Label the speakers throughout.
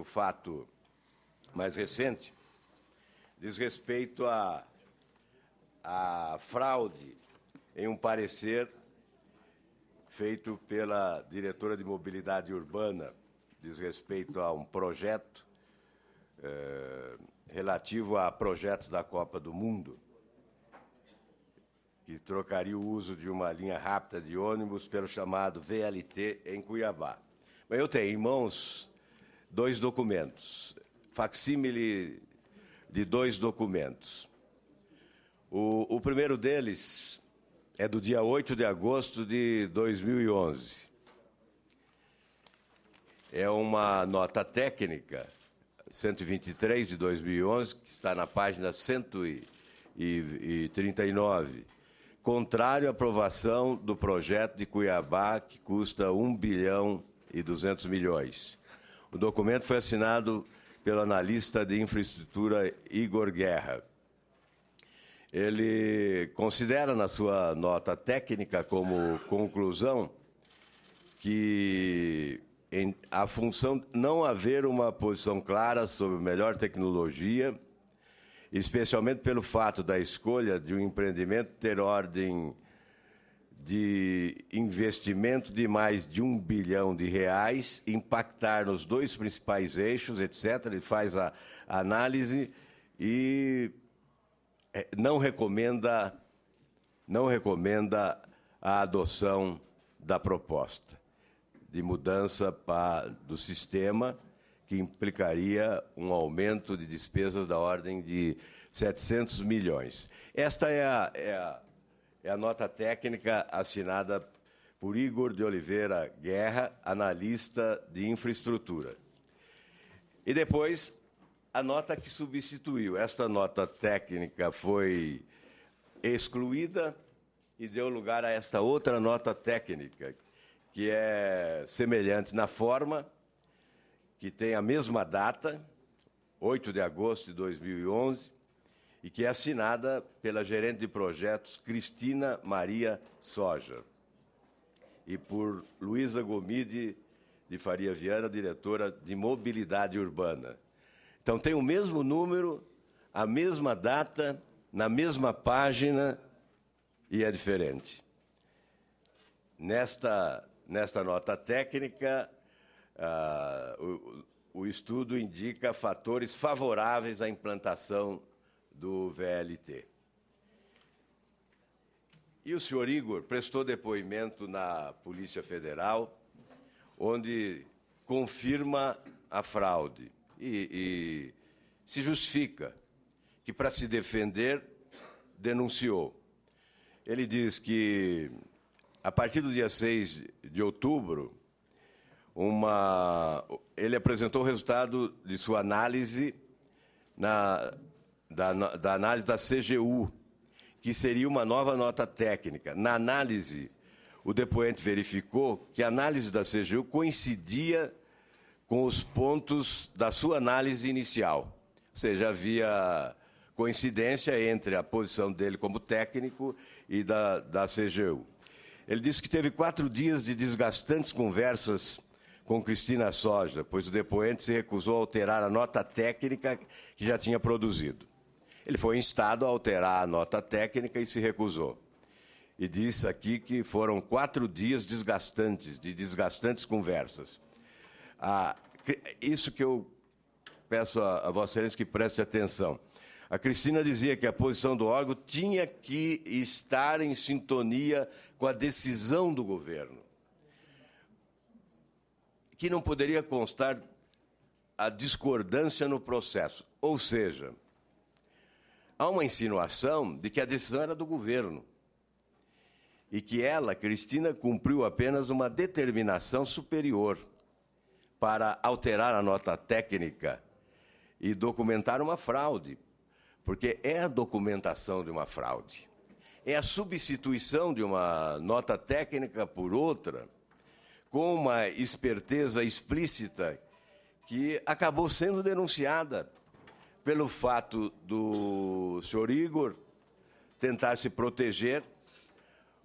Speaker 1: O fato mais recente diz respeito à a, a fraude em um parecer feito pela diretora de mobilidade urbana, diz respeito a um projeto eh, relativo a projetos da Copa do Mundo, que trocaria o uso de uma linha rápida de ônibus pelo chamado VLT em Cuiabá. Mas eu tenho em mãos dois documentos, facsímile de dois documentos. O, o primeiro deles é do dia 8 de agosto de 2011. É uma nota técnica, 123 de 2011, que está na página 139. Contrário à aprovação do projeto de Cuiabá, que custa 1 bilhão e 200 milhões. O documento foi assinado pelo analista de infraestrutura Igor Guerra. Ele considera na sua nota técnica como conclusão que em, a função não haver uma posição clara sobre melhor tecnologia, especialmente pelo fato da escolha de um empreendimento ter ordem de investimento de mais de um bilhão de reais, impactar nos dois principais eixos, etc. Ele faz a análise e é, não recomenda, não recomenda a adoção da proposta de mudança do sistema que implicaria um aumento de despesas da ordem de 700 milhões. Esta é a, é a é a nota técnica assinada por Igor de Oliveira Guerra, analista de infraestrutura. E depois, a nota que substituiu. Esta nota técnica foi excluída e deu lugar a esta outra nota técnica, que é semelhante na forma, que tem a mesma data, 8 de agosto de 2011, e que é assinada pela gerente de projetos Cristina Maria Soja e por Luísa Gomide de Faria Viana, diretora de Mobilidade Urbana. Então tem o mesmo número, a mesma data, na mesma página e é diferente. Nesta, nesta nota técnica, uh, o, o estudo indica fatores favoráveis à implantação do VLT. E o senhor Igor prestou depoimento na Polícia Federal, onde confirma a fraude e, e se justifica que, para se defender, denunciou. Ele diz que, a partir do dia 6 de outubro, uma... ele apresentou o resultado de sua análise na da, da análise da CGU, que seria uma nova nota técnica. Na análise, o depoente verificou que a análise da CGU coincidia com os pontos da sua análise inicial. Ou seja, havia coincidência entre a posição dele como técnico e da, da CGU. Ele disse que teve quatro dias de desgastantes conversas com Cristina Soja, pois o depoente se recusou a alterar a nota técnica que já tinha produzido. Ele foi instado a alterar a nota técnica e se recusou. E disse aqui que foram quatro dias desgastantes, de desgastantes conversas. Ah, isso que eu peço a, a Vossa Excelência que preste atenção. A Cristina dizia que a posição do órgão tinha que estar em sintonia com a decisão do governo, que não poderia constar a discordância no processo. Ou seja, há uma insinuação de que a decisão era do governo e que ela, Cristina, cumpriu apenas uma determinação superior para alterar a nota técnica e documentar uma fraude, porque é a documentação de uma fraude. É a substituição de uma nota técnica por outra, com uma esperteza explícita que acabou sendo denunciada pelo fato do senhor Igor tentar se proteger,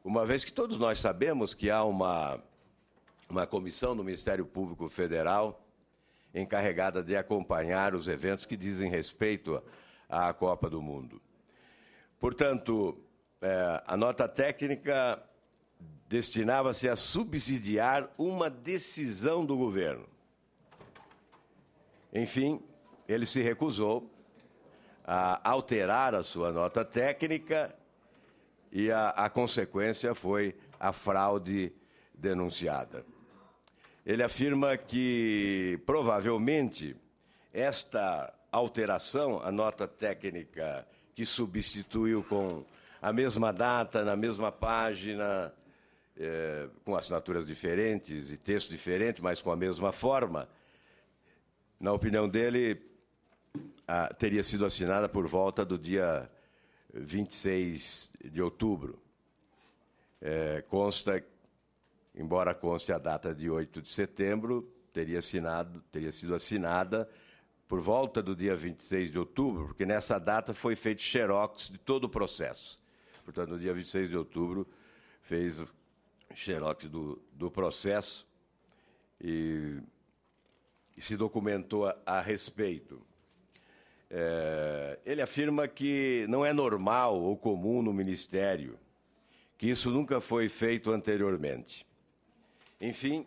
Speaker 1: uma vez que todos nós sabemos que há uma, uma comissão do Ministério Público Federal encarregada de acompanhar os eventos que dizem respeito à Copa do Mundo. Portanto, é, a nota técnica destinava-se a subsidiar uma decisão do governo. Enfim, ele se recusou a alterar a sua nota técnica e a, a consequência foi a fraude denunciada. Ele afirma que provavelmente esta alteração, a nota técnica que substituiu com a mesma data, na mesma página, eh, com assinaturas diferentes e texto diferente, mas com a mesma forma, na opinião dele, teria sido assinada por volta do dia 26 de outubro. É, consta, embora conste a data de 8 de setembro, teria, assinado, teria sido assinada por volta do dia 26 de outubro, porque nessa data foi feito xerox de todo o processo. Portanto, no dia 26 de outubro, fez xerox do, do processo e, e se documentou a, a respeito. É, ele afirma que não é normal ou comum no Ministério, que isso nunca foi feito anteriormente. Enfim,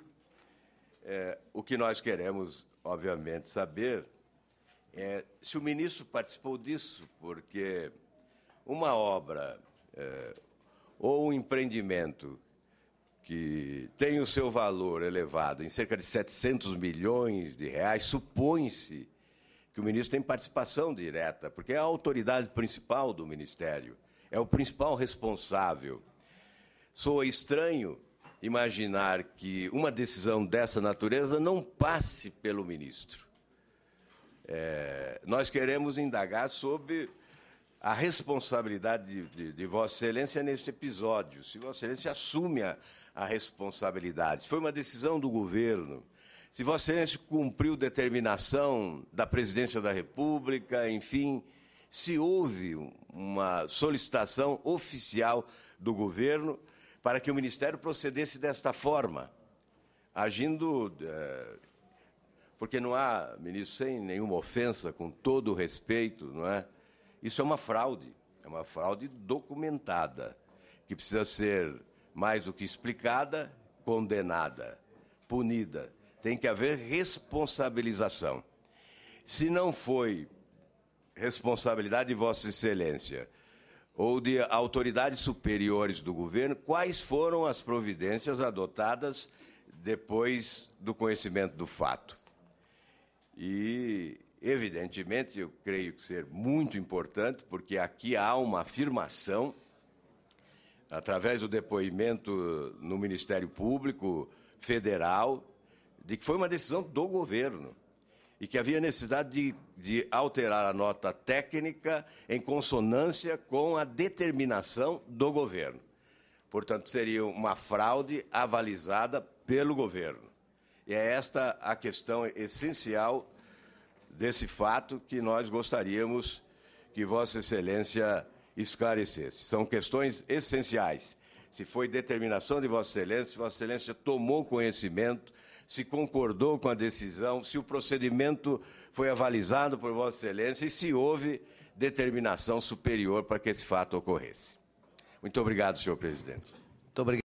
Speaker 1: é, o que nós queremos, obviamente, saber é se o ministro participou disso, porque uma obra é, ou um empreendimento que tem o seu valor elevado em cerca de 700 milhões de reais, supõe-se que o ministro tem participação direta, porque é a autoridade principal do ministério, é o principal responsável. Soa estranho imaginar que uma decisão dessa natureza não passe pelo ministro. É, nós queremos indagar sobre a responsabilidade de, de, de, Vossa Excelência neste episódio, se Vossa Excelência assume a, a responsabilidade. foi uma decisão do governo, se Vossa Excelência cumpriu determinação da Presidência da República, enfim, se houve uma solicitação oficial do governo para que o Ministério procedesse desta forma, agindo. Eh, porque não há, ministro, sem nenhuma ofensa, com todo o respeito, não é? Isso é uma fraude, é uma fraude documentada, que precisa ser mais do que explicada, condenada, punida. Tem que haver responsabilização. Se não foi responsabilidade de Vossa Excelência ou de autoridades superiores do governo, quais foram as providências adotadas depois do conhecimento do fato? E, evidentemente, eu creio que ser muito importante, porque aqui há uma afirmação, através do depoimento no Ministério Público Federal, de que foi uma decisão do governo e que havia necessidade de, de, alterar a nota técnica em consonância com a determinação do governo. Portanto, seria uma fraude avalizada pelo governo. E é esta a questão essencial desse fato que nós gostaríamos que Vossa Excelência esclarecesse. São questões essenciais se foi determinação de Vossa Excelência, se Vossa Excelência tomou conhecimento, se concordou com a decisão, se o procedimento foi avalizado por Vossa Excelência e se houve determinação superior para que esse fato ocorresse. Muito obrigado, senhor presidente. Muito obrigado.